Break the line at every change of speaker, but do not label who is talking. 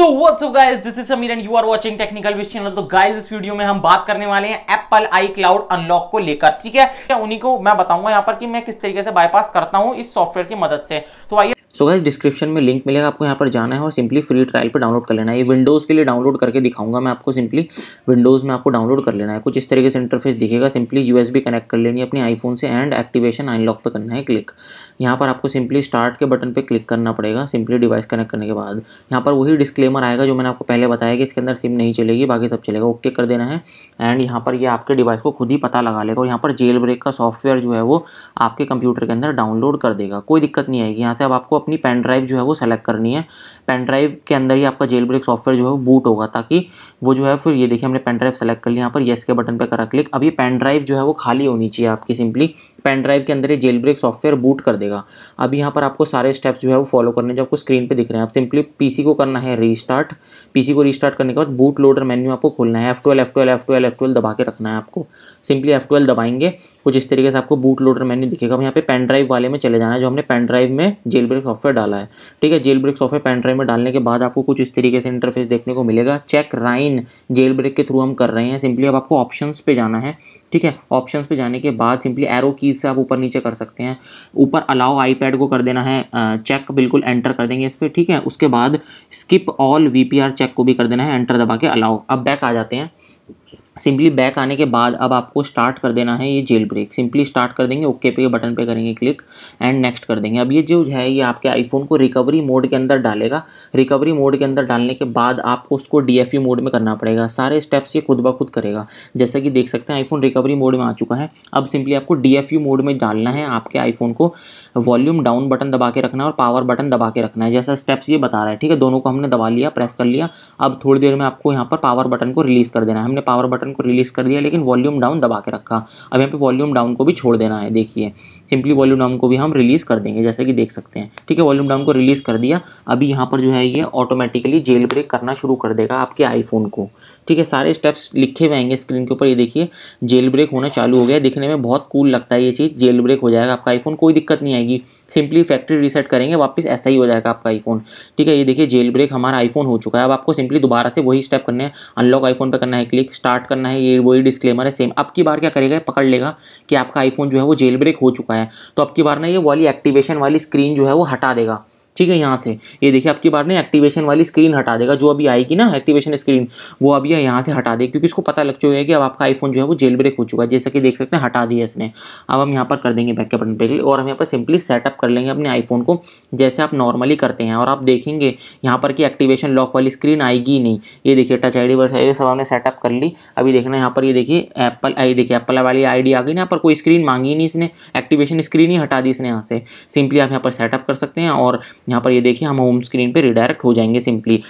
so what's up guys this is Sameer and you are watching technical wish channel तो guys इस video में हम बात करने वाले हैं एप्पल आई क्लाउड अनलॉक को लेकर ठीक है उन्हीं को मैं बताऊंगा यहां पर कि मैं किस तरीके से बाईपास करता हूं इस सॉफ्टवेयर की मदद से तो आइए सो गाइज डिस्क्रिप्शन में लिंक मिलेगा आपको यहाँ पर जाना है और सिंपली फ्री ट्रायल पर डाउनलोड कर लेना है ये विंडोज़ के लिए डाउनलोड करके दिखाऊंगा मैं आपको सिंपली विंडोज़ में आपको डाउनलोड कर लेना है कुछ इस तरीके से इंटरफेस दिखेगा सिंपली यू कनेक्ट कर लेनी है अपने आईफोन से एंड एक्टिवेशन अनलॉक पर करना है क्लिक यहाँ पर आपको सिंपली स्टार्ट के बटन पर क्लिक करना पड़ेगा सिंपली डिवाइस कनेक्ट करने के बाद यहाँ पर वही डिस्क्लेमर आएगा जो मैंने आपको पहले बताया कि इसके अंदर सिम नहीं चलेगी बाकी सब चलेगा ओके कर देना है एंड यहाँ पर ये आपके डिवाइस को खुद ही पता लगा लेगा और यहाँ पर जेल ब्रेक का सॉफ्टवेयर जो है वो आपके कंप्यूटर के अंदर डाउनलोड कर देगा कोई दिक्कत नहीं आएगी यहाँ से अब आपको अपनी पेन ड्राइव जो है वो सेलेक्ट करनी है पेन ड्राइव के अंदर ही आपका जेल ब्रेक सॉफ्टवेयर जो है बूट होगा ताकि वो जो है फिर ये देखिए हमने पेन ड्राइव सेलेक्ट कर लिया यहाँ पर येस के बटन पर करा क्लिक अभी पेन ड्राइव जो है वो खाली होनी चाहिए आपकी सिंपली पेन ड्राइव के अंदर ये जेल ब्रेक सॉफ्टवेयर बूट कर देगा अभी यहाँ पर आपको सारे स्टेप्स जो है वो फॉलो करने जो आपको स्क्रीन पर दिख रहे हैं आप सिंपली पी को करना है रीस्टार्ट पी को रीस्टार्ट करने के बाद बूट लोडर मेन्यू आपको खोलना है F twelve F twelve F twelve F twelve दबा के रखना है आपको सिंपली एफ ट्वेल्व दबाएंगे कुछ इस तरीके से आपको बूट लोडर मेन्यू दिखेगा अब यहाँ पे पेन ड्राइव वाले में चले जाना जो हमने पेन ड्राइव में जेल ब्रेक सॉफ्टवेयर डाला है ठीक है jailbreak software pen drive में डालने के बाद आपको कुछ इस तरीके से इंटरफेस देखने को मिलेगा चेक राइन जेल ब्रेक के थ्रू हम कर रहे हैं सिंपली अब आपको ऑप्शन पर जाना है ठीक है ऑप्शन पे जाने के बाद सिंपली एरो कीज से आप ऊपर नीचे कर सकते हैं ऊपर अलाउ आई को कर देना है चेक बिल्कुल एंटर कर देंगे इस पर ठीक है उसके बाद स्किप ऑल वी चेक को भी कर देना है एंटर दबा के अलाउ अब बैक आ जाते हैं सिंपली बैक आने के बाद अब आपको स्टार्ट कर देना है ये जेल ब्रेक सिंपली स्टार्ट कर देंगे ओके पे बटन पे करेंगे क्लिक एंड नेक्स्ट कर देंगे अब ये जो है ये आपके आईफोन को रिकवरी मोड के अंदर डालेगा रिकवरी मोड के अंदर डालने के बाद आपको उसको डी मोड e में करना पड़ेगा सारे स्टेप्स ये खुद ब खुद करेगा जैसा कि देख सकते हैं आईफोन रिकवरी मोड में आ चुका है अब सिंपली आपको डी मोड e में डालना है आपके आईफोन को वॉल्यूम डाउन बटन दबा के रखना है और पावर बटन दबा के रखना है जैसा स्टेप्स ये बता रहा है ठीक है दोनों को हमने दबा लिया प्रेस कर लिया अब थोड़ी देर में आपको यहाँ पर पावर बटन को रिलीज़ कर देना है हमने पावर बटन बटन को रिलीज़ कर दिया लेकिन वॉल्यूम डाउन दबा के रखा अब यहाँ पे वॉल्यूम डाउन को भी छोड़ देना है देखिए सिंपली वॉल्यूम डाउन को भी हम रिलीज़ कर देंगे जैसे कि देख सकते हैं ठीक है वॉल्यूम डाउन को रिलीज़ कर दिया अभी यहाँ पर जो है ये ऑटोमेटिकली जेल ब्रेक करना शुरू कर देगा आपके आईफोन को ठीक है सारे स्टेप्स लिखे हुए आएंगे स्क्रीन के ऊपर ये देखिए जेल ब्रेक होना चालू हो गया दिखने में बहुत कूल लगता है ये चीज़ जेल ब्रेक हो जाएगा आपका आईफोन कोई दिक्कत नहीं आएगी सिंपली फैक्ट्री रीसेट करेंगे वापस ऐसा ही हो जाएगा आपका आईफोन ठीक है ये देखिए जेल ब्रेक हमारा आईफोन हो चुका है अब आपको सिंपली दोबारा से वही स्टेप करने हैं अनलॉक आईफोन पर करना है क्लिक स्टार्ट करना है ये वही डिस्क्लेमर है सेम अब की बार क्या करेगा पकड़ लेगा कि आपका आईफोन जो है वो जेल ब्रेक हो चुका है तो अब की बार ना ये वाली एक्टिवेशन वाली स्क्रीन जो है वो हटा देगा ठीक है यहाँ से ये देखिए आपकी बार ने एक्टिवेशन वाली स्क्रीन हटा देगा जो अभी आएगी ना एक्टिवेशन स्क्रीन वो अभी यहाँ से हटा देगी क्योंकि इसको पता लग चुका है कि अब आपका आईफोन जो है वो जेल ब्रेक हो चुका है जैसा कि देख सकते हैं हटा दिया इसने अब हम यहाँ पर कर देंगे बैक के बटन पे और हम यहाँ पर सिंपली सेटअप कर लेंगे अपने आईफोन को जैसे आप नॉर्मली करते हैं और आप देखेंगे यहाँ पर कि एक्टिवेशन लॉक वाली स्क्रीन आएगी नहीं ये देखिए टच आई डी वर्ष सब हमने सेटअप कर ली अभी देखना यहाँ पर ये देखिए एप्पल आई देखिए एप्पल वाली आई आ गई ना यहाँ पर कोई स्क्रीन मांगी नहीं इसने एक्टिवेशन स्क्रीन ही हटा दी इसने यहाँ से सिंपली आप यहाँ पर सेटअप कर सकते हैं और यहाँ पर ये देखिए हम होम स्क्रीन पे रिडायरेक्ट हो जाएंगे सिंपली